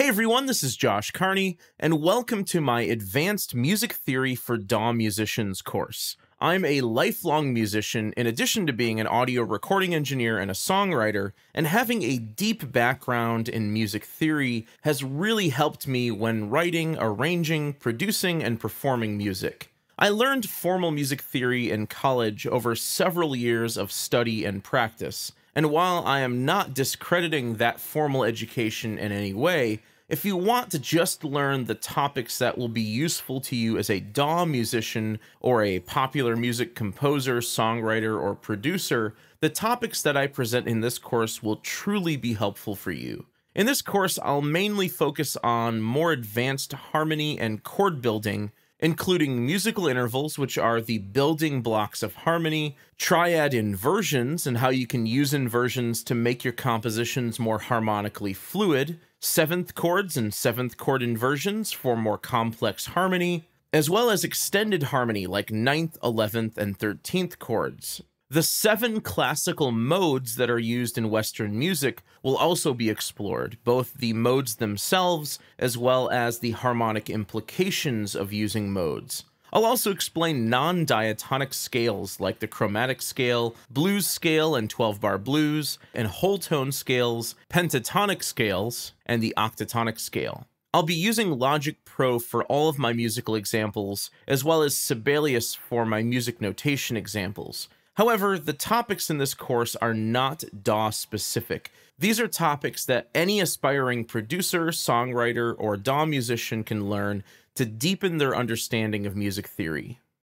Hey everyone, this is Josh Carney, and welcome to my Advanced Music Theory for DAW Musicians course. I'm a lifelong musician in addition to being an audio recording engineer and a songwriter, and having a deep background in music theory has really helped me when writing, arranging, producing, and performing music. I learned formal music theory in college over several years of study and practice, and while I am not discrediting that formal education in any way, if you want to just learn the topics that will be useful to you as a DAW musician or a popular music composer, songwriter, or producer, the topics that I present in this course will truly be helpful for you. In this course, I'll mainly focus on more advanced harmony and chord building, including musical intervals, which are the building blocks of harmony, triad inversions, and how you can use inversions to make your compositions more harmonically fluid, seventh chords and seventh chord inversions for more complex harmony, as well as extended harmony like ninth, 11th, and 13th chords. The seven classical modes that are used in Western music will also be explored, both the modes themselves as well as the harmonic implications of using modes. I'll also explain non diatonic scales like the chromatic scale, blues scale, and 12 bar blues, and whole tone scales, pentatonic scales, and the octatonic scale. I'll be using Logic Pro for all of my musical examples, as well as Sibelius for my music notation examples. However, the topics in this course are not DAW specific. These are topics that any aspiring producer, songwriter, or DAW musician can learn to deepen their understanding of music theory.